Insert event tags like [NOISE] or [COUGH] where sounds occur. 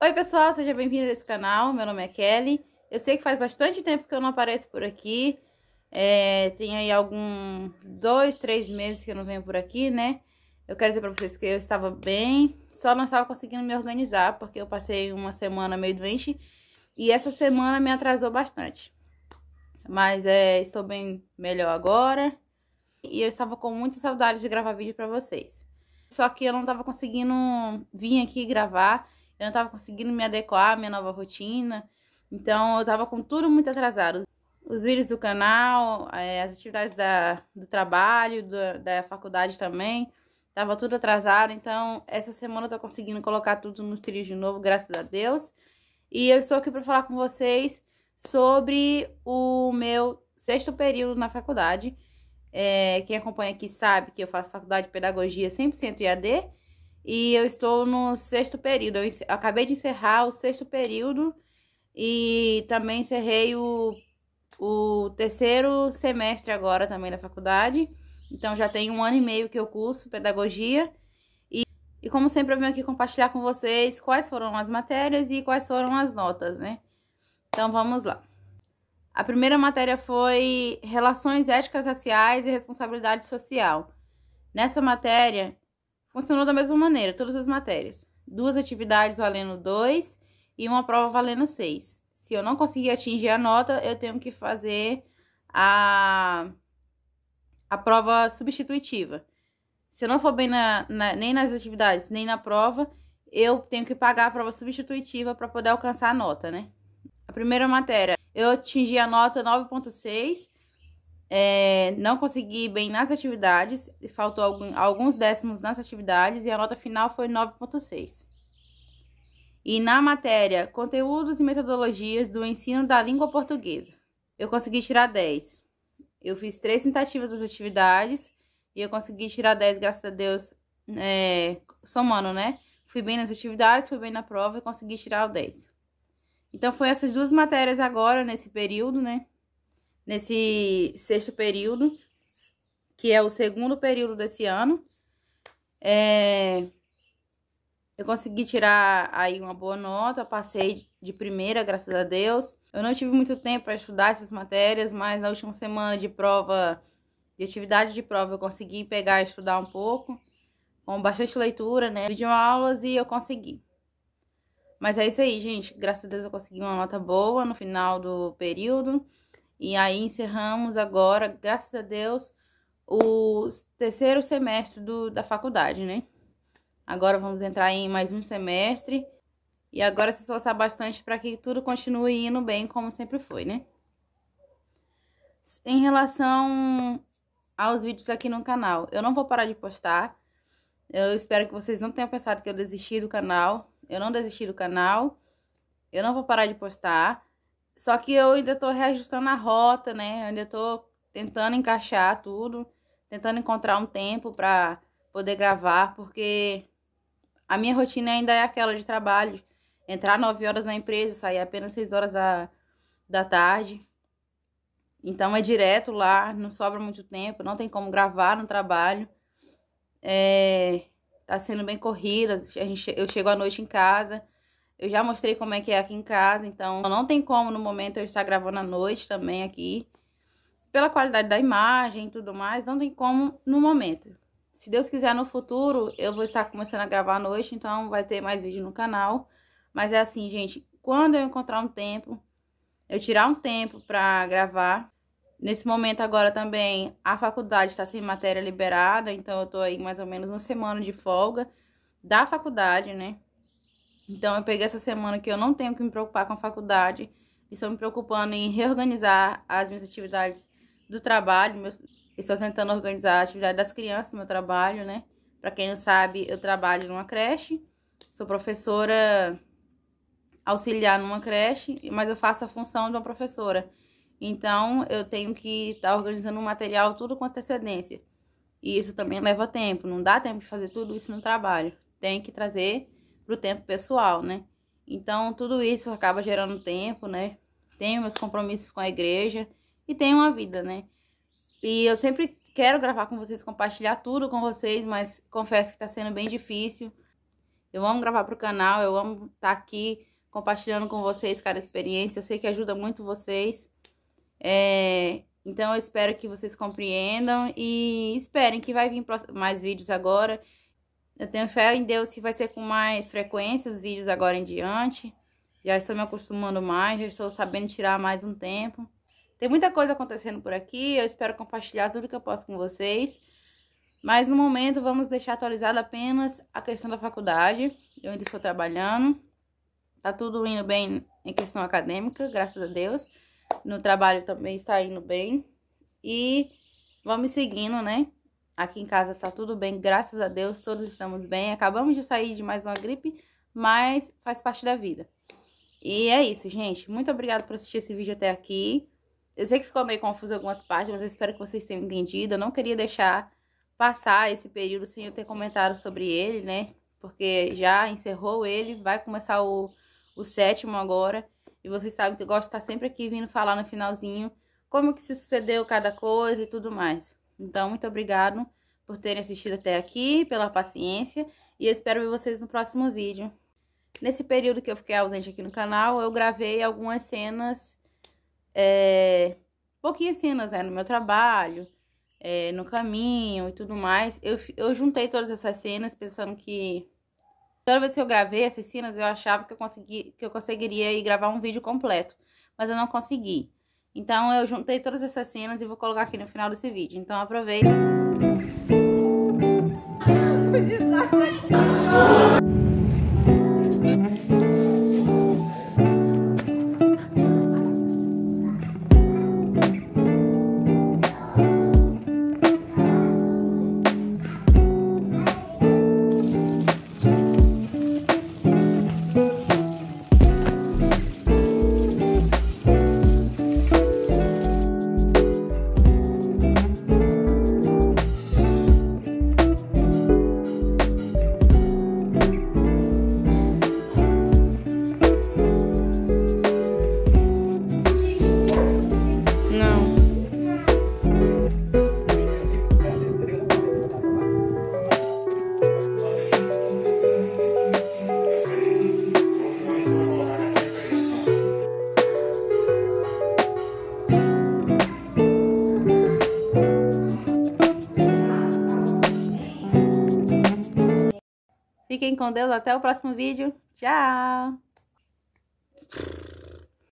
Oi pessoal, seja bem-vindo a esse canal, meu nome é Kelly. Eu sei que faz bastante tempo que eu não apareço por aqui, é, tem aí algum dois, três meses que eu não venho por aqui, né? Eu quero dizer pra vocês que eu estava bem, só não estava conseguindo me organizar, porque eu passei uma semana meio doente e essa semana me atrasou bastante. Mas é, estou bem melhor agora e eu estava com muita saudade de gravar vídeo pra vocês. Só que eu não estava conseguindo vir aqui gravar eu não estava conseguindo me adequar à minha nova rotina, então eu estava com tudo muito atrasado. Os vídeos do canal, eh, as atividades da, do trabalho, do, da faculdade também, estava tudo atrasado, então essa semana eu tô conseguindo colocar tudo nos trilhos de novo, graças a Deus. E eu estou aqui para falar com vocês sobre o meu sexto período na faculdade. É, quem acompanha aqui sabe que eu faço faculdade de pedagogia 100% IAD e eu estou no sexto período. Eu acabei de encerrar o sexto período e também encerrei o, o terceiro semestre agora também da faculdade. Então já tem um ano e meio que eu curso pedagogia. E, e como sempre eu venho aqui compartilhar com vocês quais foram as matérias e quais foram as notas, né? Então vamos lá. A primeira matéria foi Relações Éticas Raciais e Responsabilidade Social. Nessa matéria, Continuou da mesma maneira, todas as matérias. Duas atividades valendo 2 e uma prova valendo 6. Se eu não conseguir atingir a nota, eu tenho que fazer a, a prova substitutiva. Se eu não for bem na, na, nem nas atividades, nem na prova, eu tenho que pagar a prova substitutiva para poder alcançar a nota, né? A primeira matéria, eu atingi a nota 9.6 é, não consegui bem nas atividades, faltou algum, alguns décimos nas atividades e a nota final foi 9.6. E na matéria Conteúdos e Metodologias do Ensino da Língua Portuguesa, eu consegui tirar 10. Eu fiz três tentativas das atividades e eu consegui tirar 10, graças a Deus, é, somando, né? Fui bem nas atividades, fui bem na prova e consegui tirar o 10. Então, foi essas duas matérias agora, nesse período, né? nesse sexto período, que é o segundo período desse ano. É, eu consegui tirar aí uma boa nota, passei de primeira, graças a Deus. Eu não tive muito tempo para estudar essas matérias, mas na última semana de prova, de atividade de prova, eu consegui pegar e estudar um pouco, com bastante leitura, né? aulas e eu consegui. Mas é isso aí, gente. Graças a Deus eu consegui uma nota boa no final do período. E aí encerramos agora, graças a Deus, o terceiro semestre do, da faculdade, né? Agora vamos entrar em mais um semestre e agora se esforçar bastante para que tudo continue indo bem como sempre foi, né? Em relação aos vídeos aqui no canal, eu não vou parar de postar. Eu espero que vocês não tenham pensado que eu desisti do canal. Eu não desisti do canal. Eu não vou parar de postar. Só que eu ainda tô reajustando a rota, né? Eu ainda tô tentando encaixar tudo, tentando encontrar um tempo pra poder gravar, porque a minha rotina ainda é aquela de trabalho. Entrar 9 horas na empresa, sair apenas 6 horas da, da tarde. Então é direto lá, não sobra muito tempo, não tem como gravar no trabalho. É, tá sendo bem corrida, eu chego à noite em casa eu já mostrei como é que é aqui em casa, então não tem como no momento eu estar gravando à noite também aqui. Pela qualidade da imagem e tudo mais, não tem como no momento. Se Deus quiser no futuro, eu vou estar começando a gravar à noite, então vai ter mais vídeo no canal. Mas é assim, gente, quando eu encontrar um tempo, eu tirar um tempo pra gravar. Nesse momento agora também a faculdade está sem matéria liberada, então eu tô aí mais ou menos uma semana de folga da faculdade, né? Então eu peguei essa semana que eu não tenho que me preocupar com a faculdade. Estou me preocupando em reorganizar as minhas atividades do trabalho. Meus... Estou tentando organizar a atividade das crianças do meu trabalho, né? Para quem não sabe, eu trabalho numa creche. Sou professora auxiliar numa creche, mas eu faço a função de uma professora. Então, eu tenho que estar tá organizando o material tudo com antecedência. E isso também leva tempo, não dá tempo de fazer tudo isso no trabalho. Tem que trazer pro tempo pessoal, né? Então, tudo isso acaba gerando tempo, né? Tenho meus compromissos com a igreja e tenho uma vida, né? E eu sempre quero gravar com vocês, compartilhar tudo com vocês, mas confesso que tá sendo bem difícil. Eu amo gravar pro canal, eu amo estar tá aqui compartilhando com vocês cada experiência. Eu sei que ajuda muito vocês. É... Então, eu espero que vocês compreendam e esperem que vai vir mais vídeos agora. Eu tenho fé em Deus que vai ser com mais frequência os vídeos agora em diante. Já estou me acostumando mais, já estou sabendo tirar mais um tempo. Tem muita coisa acontecendo por aqui, eu espero compartilhar tudo que eu posso com vocês. Mas no momento vamos deixar atualizada apenas a questão da faculdade. Eu ainda estou trabalhando. Tá tudo indo bem em questão acadêmica, graças a Deus. No trabalho também está indo bem. E vamos seguindo, né? Aqui em casa tá tudo bem, graças a Deus, todos estamos bem. Acabamos de sair de mais uma gripe, mas faz parte da vida. E é isso, gente. Muito obrigada por assistir esse vídeo até aqui. Eu sei que ficou meio confuso algumas partes, mas eu espero que vocês tenham entendido. Eu não queria deixar passar esse período sem eu ter comentado sobre ele, né? Porque já encerrou ele, vai começar o, o sétimo agora. E vocês sabem que eu gosto de estar sempre aqui vindo falar no finalzinho como que se sucedeu cada coisa e tudo mais. Então, muito obrigado por terem assistido até aqui, pela paciência, e eu espero ver vocês no próximo vídeo. Nesse período que eu fiquei ausente aqui no canal, eu gravei algumas cenas, é, pouquinhas cenas, né, no meu trabalho, é, no caminho e tudo mais. Eu, eu juntei todas essas cenas pensando que toda vez que eu gravei essas cenas, eu achava que eu, consegui, que eu conseguiria gravar um vídeo completo, mas eu não consegui. Então eu juntei todas essas cenas e vou colocar aqui no final desse vídeo. Então aproveita. [LAUGHS] com Deus. Até o próximo vídeo. Tchau!